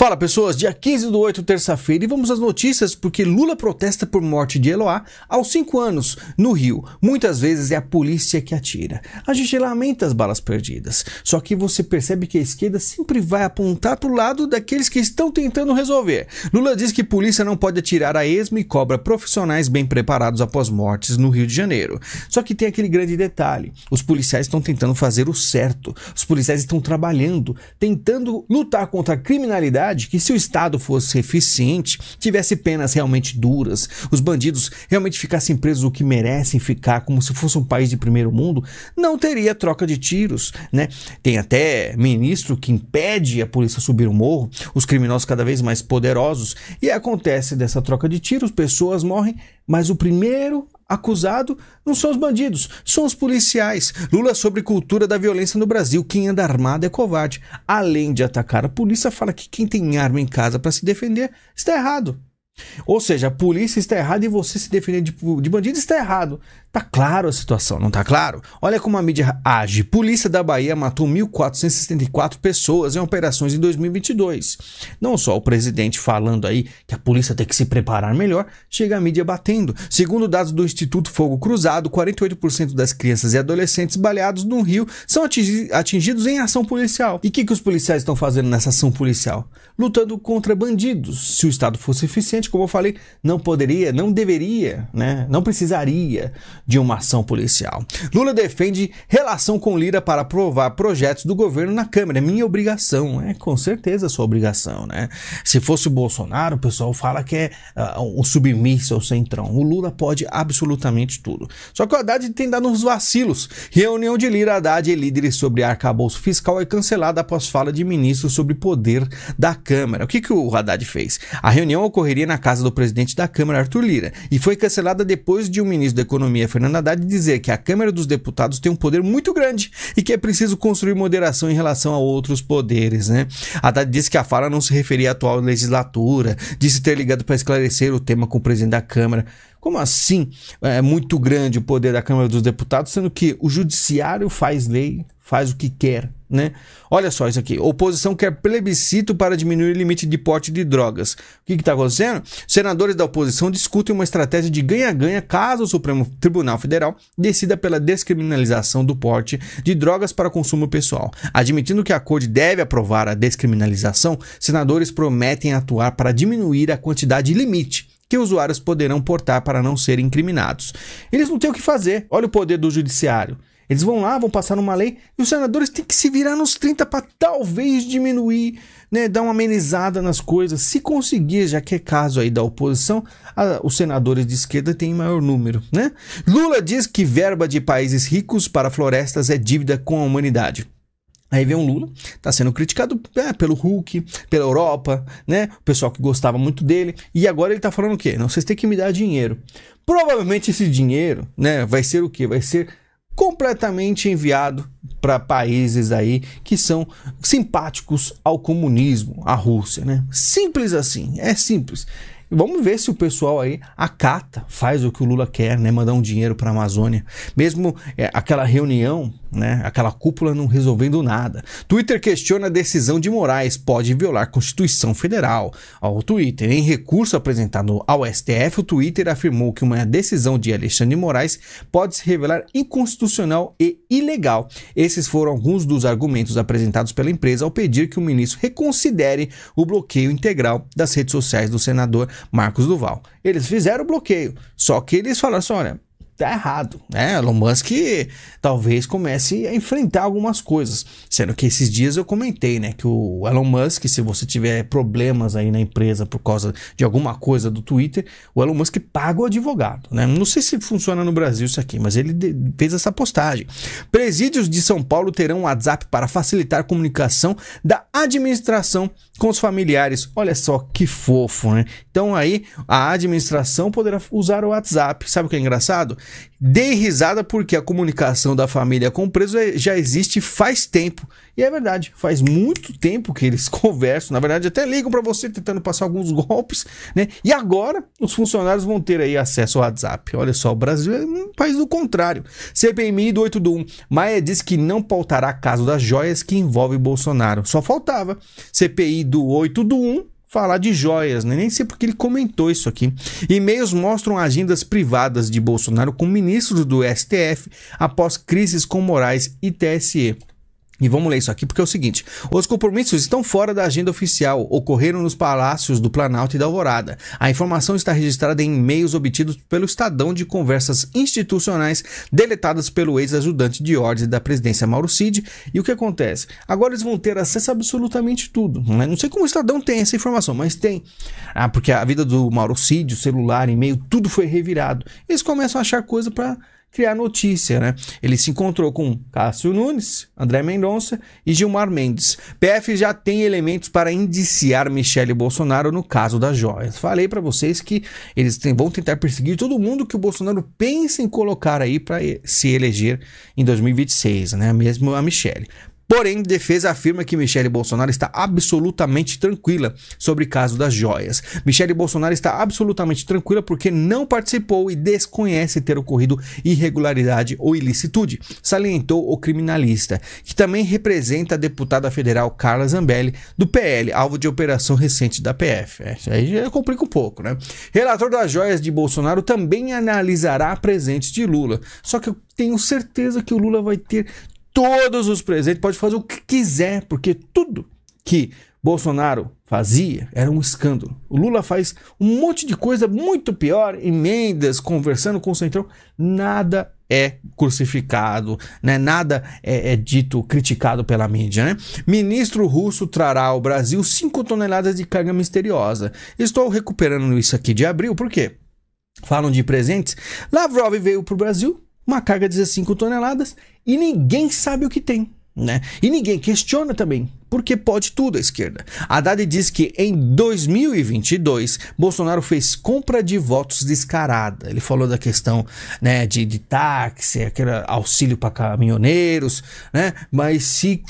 Fala pessoas, dia 15 do 8, terça-feira, e vamos às notícias porque Lula protesta por morte de Eloá aos 5 anos, no Rio. Muitas vezes é a polícia que atira. A gente lamenta as balas perdidas, só que você percebe que a esquerda sempre vai apontar para o lado daqueles que estão tentando resolver. Lula diz que polícia não pode atirar a esmo e cobra profissionais bem preparados após mortes no Rio de Janeiro. Só que tem aquele grande detalhe: os policiais estão tentando fazer o certo, os policiais estão trabalhando, tentando lutar contra a criminalidade verdade que se o Estado fosse eficiente, tivesse penas realmente duras, os bandidos realmente ficassem presos o que merecem ficar, como se fosse um país de primeiro mundo, não teria troca de tiros, né? Tem até ministro que impede a polícia subir o morro, os criminosos cada vez mais poderosos, e acontece dessa troca de tiros, pessoas morrem, mas o primeiro acusado não são os bandidos, são os policiais. Lula sobre cultura da violência no Brasil. Quem anda armado é covarde. Além de atacar a polícia, fala que quem tem arma em casa para se defender está errado. Ou seja, a polícia está errada e você se defender de, de bandido está errado. Tá claro a situação, não tá claro? Olha como a mídia age. Polícia da Bahia matou 1.464 pessoas em operações em 2022. Não só o presidente falando aí que a polícia tem que se preparar melhor, chega a mídia batendo. Segundo dados do Instituto Fogo Cruzado, 48% das crianças e adolescentes baleados no Rio são atingidos em ação policial. E o que, que os policiais estão fazendo nessa ação policial? Lutando contra bandidos. Se o Estado fosse eficiente, como eu falei, não poderia, não deveria, né? não precisaria de uma ação policial. Lula defende relação com Lira para aprovar projetos do governo na Câmara. É minha obrigação, é com certeza sua obrigação, né? Se fosse o Bolsonaro, o pessoal fala que é uh, ah, um submisso ao centrão. O Lula pode absolutamente tudo. Só que o Haddad tem dado uns vacilos. Reunião de Lira, Haddad e líderes sobre arcabouço fiscal é cancelada após fala de ministro sobre poder da Câmara. O que, que o Haddad fez? A reunião ocorreria na casa do presidente da Câmara, Arthur Lira, e foi cancelada depois de o um ministro da Economia Fernando Haddad dizer que a Câmara dos Deputados tem um poder muito grande e que é preciso construir moderação em relação a outros poderes, né? Haddad disse que a fala não se referia à atual legislatura, disse ter ligado para esclarecer o tema com o presidente da Câmara. Como assim é muito grande o poder da Câmara dos Deputados, sendo que o judiciário faz lei, faz o que quer, né? Olha só isso aqui. Oposição quer plebiscito para diminuir o limite de porte de drogas. O que está acontecendo? Senadores da oposição discutem uma estratégia de ganha-ganha caso o Supremo Tribunal Federal decida pela descriminalização do porte de drogas para consumo pessoal. Admitindo que a corte deve aprovar a descriminalização, senadores prometem atuar para diminuir a quantidade limite que usuários poderão portar para não serem incriminados. Eles não têm o que fazer. Olha o poder do judiciário. Eles vão lá, vão passar uma lei e os senadores têm que se virar nos 30 para talvez diminuir, né, dar uma amenizada nas coisas. Se conseguir, já que é caso aí da oposição, a, os senadores de esquerda têm maior número, né? Lula diz que verba de países ricos para florestas é dívida com a humanidade. Aí vem o Lula, tá sendo criticado é, pelo Hulk, pela Europa, né? O pessoal que gostava muito dele. E agora ele tá falando o quê? Não, vocês têm que me dar dinheiro. Provavelmente esse dinheiro, né, vai ser o quê? Vai ser completamente enviado para países aí que são simpáticos ao comunismo, à Rússia, né? Simples assim, é simples. Vamos ver se o pessoal aí acata, faz o que o Lula quer, né? Mandar um dinheiro para a Amazônia. Mesmo é, aquela reunião, né? Aquela cúpula não resolvendo nada. Twitter questiona a decisão de Moraes, pode violar a Constituição Federal. Ao Twitter, em recurso apresentado ao STF, o Twitter afirmou que uma decisão de Alexandre Moraes pode se revelar inconstitucional e ilegal. Esses foram alguns dos argumentos apresentados pela empresa ao pedir que o ministro reconsidere o bloqueio integral das redes sociais do senador Marcos Duval. Eles fizeram o bloqueio, só que eles falaram assim: olha, tá errado, né? Elon Musk talvez comece a enfrentar algumas coisas, sendo que esses dias eu comentei, né, que o Elon Musk, se você tiver problemas aí na empresa por causa de alguma coisa do Twitter, o Elon Musk paga o advogado, né? Não sei se funciona no Brasil isso aqui, mas ele fez essa postagem. Presídios de São Paulo terão WhatsApp para facilitar a comunicação da administração com os familiares. Olha só que fofo, né? Então aí a administração poderá usar o WhatsApp. Sabe o que é engraçado? Dei risada porque a comunicação da família com o preso é, já existe faz tempo. E é verdade, faz muito tempo que eles conversam. Na verdade, até ligam para você tentando passar alguns golpes, né? E agora os funcionários vão ter aí acesso ao WhatsApp. Olha só, o Brasil é um país do contrário. CPMI do 1. Maia diz que não pautará caso das joias que envolve Bolsonaro. Só faltava. CPI do 8 do 1 falar de joias, né? nem sei porque ele comentou isso aqui. E-mails mostram agendas privadas de Bolsonaro com ministros do STF após crises com Moraes e TSE. E vamos ler isso aqui porque é o seguinte: os compromissos estão fora da agenda oficial, ocorreram nos palácios do Planalto e da Alvorada. A informação está registrada em e-mails obtidos pelo Estadão de conversas institucionais deletadas pelo ex-ajudante de ordem da presidência Mauro Cid. E o que acontece? Agora eles vão ter acesso a absolutamente tudo. Né? Não sei como o Estadão tem essa informação, mas tem. Ah, porque a vida do Mauro Cid, o celular, e-mail, tudo foi revirado. Eles começam a achar coisa para criar notícia, né? Ele se encontrou com Cássio Nunes, André Mendonça e Gilmar Mendes. PF já tem elementos para indiciar Michele Bolsonaro no caso das joias. Falei para vocês que eles vão tentar perseguir todo mundo que o Bolsonaro pensa em colocar aí para se eleger em 2026, né? Mesmo a Michele. Porém, defesa afirma que Michele Bolsonaro está absolutamente tranquila sobre o caso das joias. Michele Bolsonaro está absolutamente tranquila porque não participou e desconhece ter ocorrido irregularidade ou ilicitude, salientou o criminalista, que também representa a deputada federal Carla Zambelli, do PL, alvo de operação recente da PF. É, isso aí já complica um pouco, né? Relator das joias de Bolsonaro também analisará presentes de Lula. Só que eu tenho certeza que o Lula vai ter todos os presentes, pode fazer o que quiser, porque tudo que Bolsonaro fazia era um escândalo. O Lula faz um monte de coisa muito pior, emendas, conversando com o Centrão, nada é crucificado, né? nada é, é dito, criticado pela mídia. Né? Ministro russo trará ao Brasil 5 toneladas de carga misteriosa. Estou recuperando isso aqui de abril, por quê? Falam de presentes. Lavrov veio para o Brasil, uma carga de 15 toneladas e ninguém sabe o que tem. Né? E ninguém questiona também, porque pode tudo a esquerda. Haddad diz que em 2022 Bolsonaro fez compra de votos descarada. Ele falou da questão né, de, de táxi, aquele auxílio para caminhoneiros, né? mas se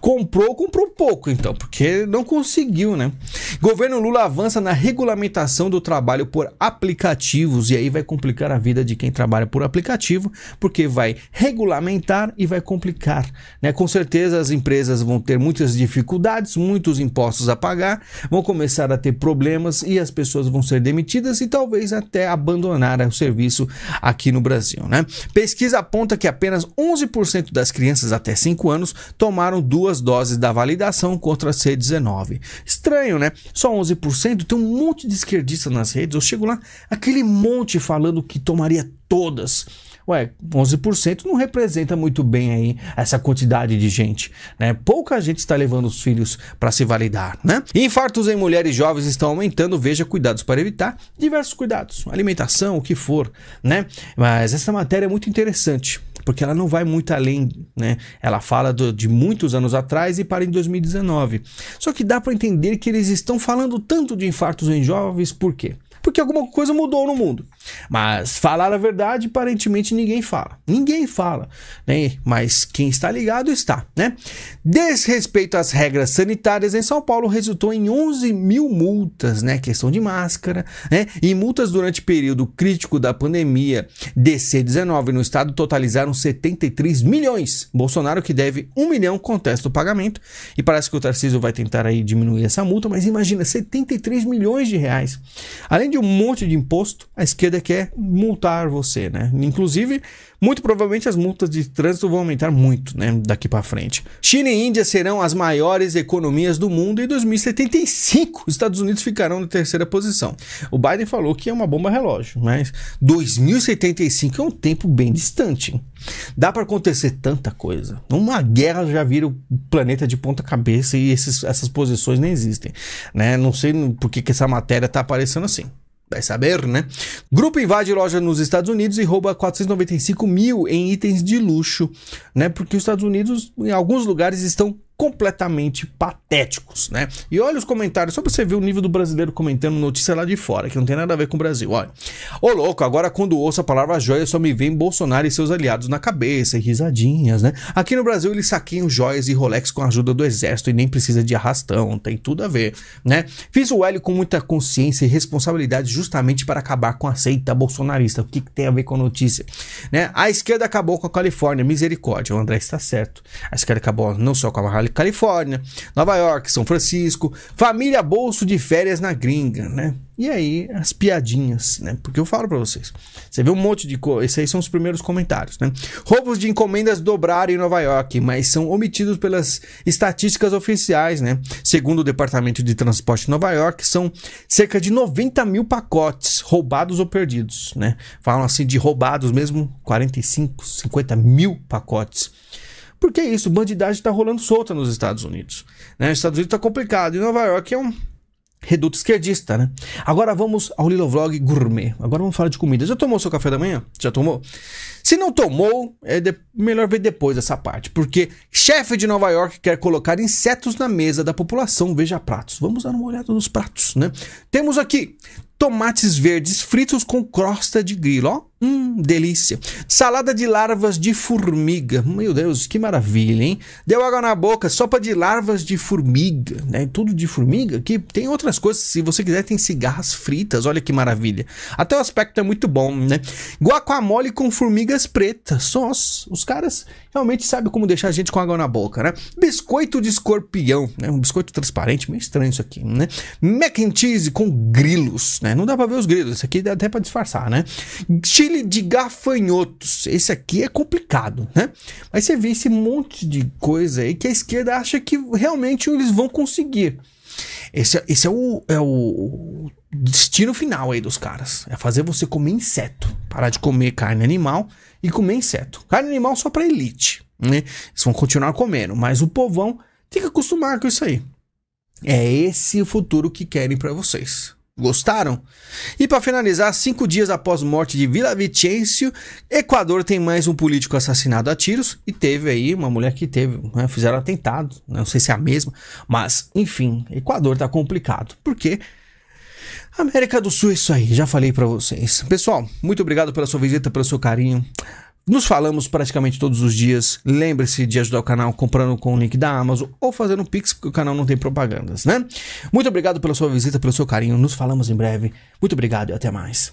comprou, comprou pouco então, porque não conseguiu, né? Governo Lula avança na regulamentação do trabalho por aplicativos e aí vai complicar a vida de quem trabalha por aplicativo, porque vai regulamentar e vai complicar, né? Com certeza as empresas vão ter muitas dificuldades, muitos impostos a pagar, vão começar a ter problemas e as pessoas vão ser demitidas e talvez até abandonar o serviço aqui no Brasil, né? Pesquisa aponta que apenas 11% das crianças até 5 anos tomaram duas duas doses da validação contra a C19. Estranho, né? Só 11%, tem um monte de esquerdista nas redes. Eu chego lá, aquele monte falando que tomaria todas. Ué, 11% não representa muito bem aí essa quantidade de gente, né? Pouca gente está levando os filhos para se validar, né? Infartos em mulheres jovens estão aumentando, veja cuidados para evitar, diversos cuidados, alimentação, o que for, né? Mas essa matéria é muito interessante porque ela não vai muito além, né? Ela fala do, de muitos anos atrás e para em 2019. Só que dá para entender que eles estão falando tanto de infartos em jovens por quê? Porque alguma coisa mudou no mundo. Mas falar a verdade, aparentemente ninguém fala. Ninguém fala, né? Mas quem está ligado está, né? Desrespeito às regras sanitárias em São Paulo resultou em 11 mil multas, né? Questão de máscara, né? E multas durante o período crítico da pandemia DC-19 no estado totalizaram 73 milhões. Bolsonaro, que deve 1 milhão, contesta o pagamento. E parece que o Tarcísio vai tentar aí diminuir essa multa, mas imagina, 73 milhões de reais. Além de um monte de imposto, a esquerda Olimpíada quer multar você, né? Inclusive, muito provavelmente as multas de trânsito vão aumentar muito, né, daqui para frente. China e Índia serão as maiores economias do mundo em 2075. Os Estados Unidos ficarão na terceira posição. O Biden falou que é uma bomba relógio, mas 2075 é um tempo bem distante. Dá para acontecer tanta coisa. Uma guerra já vira o planeta de ponta cabeça e esses, essas posições nem existem, né? Não sei por que, que essa matéria tá aparecendo assim. Vai saber, né? Grupo invade loja nos Estados Unidos e rouba 495 mil em itens de luxo, né? Porque os Estados Unidos, em alguns lugares, estão completamente patéticos, né? E olha os comentários, só pra você ver o nível do brasileiro comentando notícia lá de fora, que não tem nada a ver com o Brasil, olha. Ô louco, agora quando ouço a palavra joia só me vem Bolsonaro e seus aliados na cabeça, e risadinhas, né? Aqui no Brasil eles saqueiam joias e Rolex com a ajuda do exército e nem precisa de arrastão, tem tudo a ver, né? Fiz o L com muita consciência e responsabilidade justamente para acabar com a seita bolsonarista, o que, que tem a ver com a notícia, né? A esquerda acabou com a Califórnia, misericórdia, o André está certo. A esquerda acabou não só com a Califórnia, Nova York, São Francisco, família bolso de férias na gringa, né? E aí, as piadinhas, né? Porque eu falo para vocês. Você vê um monte de coisa. Esses aí são os primeiros comentários, né? Roubos de encomendas dobraram em Nova York, mas são omitidos pelas estatísticas oficiais, né? Segundo o Departamento de Transporte de Nova York, são cerca de 90 mil pacotes roubados ou perdidos, né? Falam assim de roubados mesmo, 45, 50 mil pacotes porque é isso, bandidagem está rolando solta nos Estados Unidos. Né? Os Estados Unidos está complicado. E Nova York é um reduto esquerdista, né? Agora vamos ao Lilo Vlog Gourmet. Agora vamos falar de comida. Já tomou seu café da manhã? Já tomou? Se não tomou, é de... melhor ver depois essa parte, porque chefe de Nova York quer colocar insetos na mesa da população. Veja pratos. Vamos dar uma olhada nos pratos, né? Temos aqui tomates verdes fritos com crosta de grilo, ó. Hum, delícia. Salada de larvas de formiga. Meu Deus, que maravilha, hein? Deu água na boca, sopa de larvas de formiga, né? Tudo de formiga, que tem outras coisas. Se você quiser, tem cigarras fritas, olha que maravilha. Até o aspecto é muito bom, né? Guacamole com formigas pretas. Só os caras realmente sabem como deixar a gente com água na boca, né? Biscoito de escorpião, né? Um biscoito transparente, meio estranho isso aqui, né? Mac and cheese com grilos, né? Não dá pra ver os grilos, isso aqui dá até pra disfarçar, né? Chile Desfile de gafanhotos. Esse aqui é complicado, né? Mas você vê esse monte de coisa aí que a esquerda acha que realmente eles vão conseguir. Esse, é, esse é, o, é o destino final aí dos caras. É fazer você comer inseto. Parar de comer carne animal e comer inseto. Carne animal só pra elite, né? Eles vão continuar comendo, mas o povão tem que acostumar com isso aí. É esse o futuro que querem para vocês. Gostaram? E para finalizar, cinco dias após a morte de Vila Vicencio, Equador tem mais um político assassinado a tiros e teve aí uma mulher que teve, né, fizeram atentado, né, não sei se é a mesma, mas enfim, Equador tá complicado, porque América do Sul é isso aí, já falei para vocês. Pessoal, muito obrigado pela sua visita, pelo seu carinho. Nos falamos praticamente todos os dias. Lembre-se de ajudar o canal comprando com o link da Amazon ou fazendo um Pix, porque o canal não tem propagandas, né? Muito obrigado pela sua visita, pelo seu carinho. Nos falamos em breve. Muito obrigado e até mais.